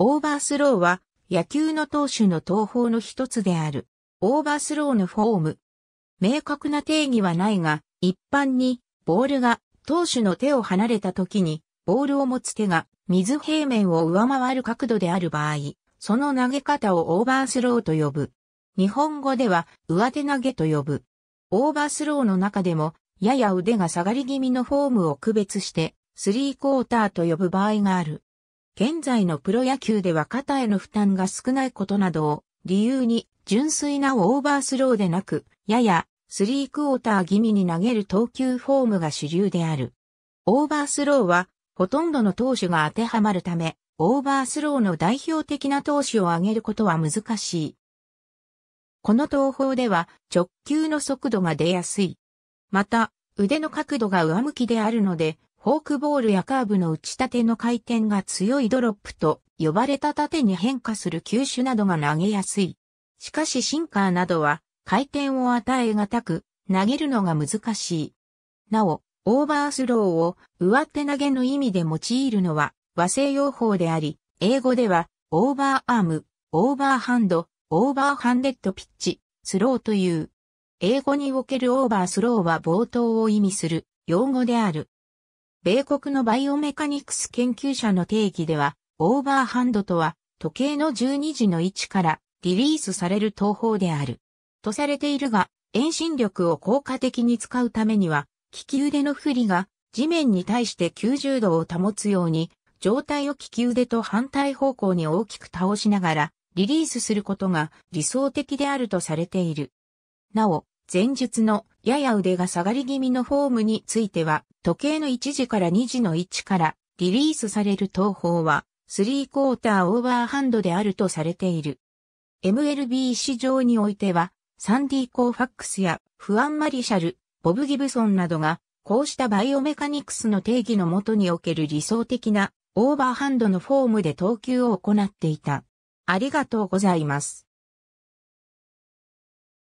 オーバースローは野球の投手の投法の一つである。オーバースローのフォーム。明確な定義はないが、一般にボールが投手の手を離れた時にボールを持つ手が水平面を上回る角度である場合、その投げ方をオーバースローと呼ぶ。日本語では上手投げと呼ぶ。オーバースローの中でも、やや腕が下がり気味のフォームを区別して、スリークォーターと呼ぶ場合がある。現在のプロ野球では肩への負担が少ないことなどを理由に純粋なオーバースローでなく、ややスリークォーター気味に投げる投球フォームが主流である。オーバースローはほとんどの投手が当てはまるため、オーバースローの代表的な投手を挙げることは難しい。この投法では直球の速度が出やすい。また、腕の角度が上向きであるので、フォークボールやカーブの打ち立ての回転が強いドロップと呼ばれた縦に変化する球種などが投げやすい。しかしシンカーなどは回転を与えがたく投げるのが難しい。なお、オーバースローを上手投げの意味で用いるのは和製用法であり、英語ではオーバーアーム、オーバーハンド、オーバーハンデッドピッチ、スローという。英語におけるオーバースローは冒頭を意味する用語である。米国のバイオメカニクス研究者の定義では、オーバーハンドとは、時計の12時の位置からリリースされる投法である。とされているが、遠心力を効果的に使うためには、利き腕の振りが地面に対して90度を保つように、状態を利き腕と反対方向に大きく倒しながらリリースすることが理想的であるとされている。なお、前述のやや腕が下がり気味のフォームについては、時計の1時から2時の位置からリリースされる投法は、スリークォーターオーバーハンドであるとされている。MLB 市場においては、サンディ・コーファックスやフアン・マリシャル、ボブ・ギブソンなどが、こうしたバイオメカニクスの定義のもとにおける理想的なオーバーハンドのフォームで投球を行っていた。ありがとうございます。